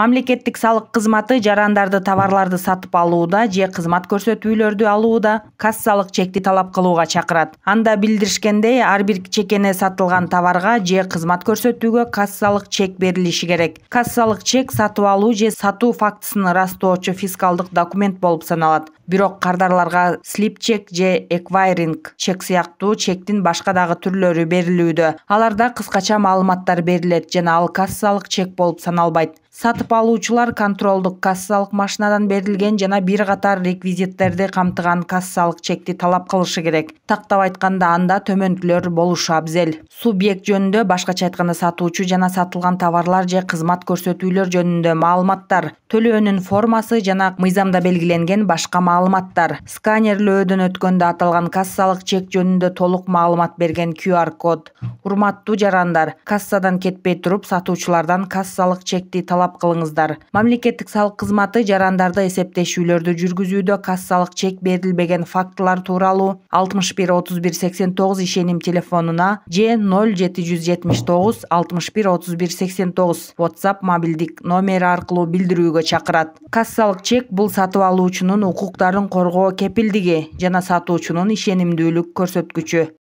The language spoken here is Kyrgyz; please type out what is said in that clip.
мамлекеттик салык кызматы жарандарды товарларды сатып алууда же кызмат көрсөтүүлөрдү алууда кассалык чекти талап кылууга чакырат анда билдиришкендей ар бир чекене сатылган товарга же кызмат көрсөтүүгө кассалык чек берилиши керек кассалык чек сатып алуу же сатуу фактысын ырастоочу фискалдык документ болуп саналат бирок кардарларга слип чек же эквайринг чек сыяктуу чектин башка дагы түрлөрү берилүүдө аларда кыскача маалыматтар берилет жана ал кассалык чек болуп саналбайт сатып алуучулар контролдук кассалык машинадан берилген жана бир катар реквизиттерди камтыган кассалык чекти талап кылышы керек тактап айтканда анда төмөнкүлөр болушу абзел субъект жөнүндө башкача айтканда сатуучу жана сатылган товарлар же кызмат көрсөтүүлөр жөнүндө маалыматтар төлөөнүн формасы жана мыйзамда белгиленген башка маалыматтар сканерлөөдөн өткөндө аталган кассалык чек жөнүндө толук маалымат берген qr код урматтуу жарандар кассадан кетпей туруп сатуучулардан кассалык чекти талап талап кылыңыздар мамлекеттик салык кызматы жарандарды эсептешүүлөрдү жүргүзүүдө кассалык чек берилбеген фактылар тууралуу алтымыш бир отуз ишеним телефонуна же 0779 жети жүз жетимиш whatsapp мобилдик номер аркылуу билдирүүгө чакырат кассалык чек бул сатып алуучунун укуктарын коргоо кепилдиги жана сатуучунун ишенимдүүлүк көрсөткүчү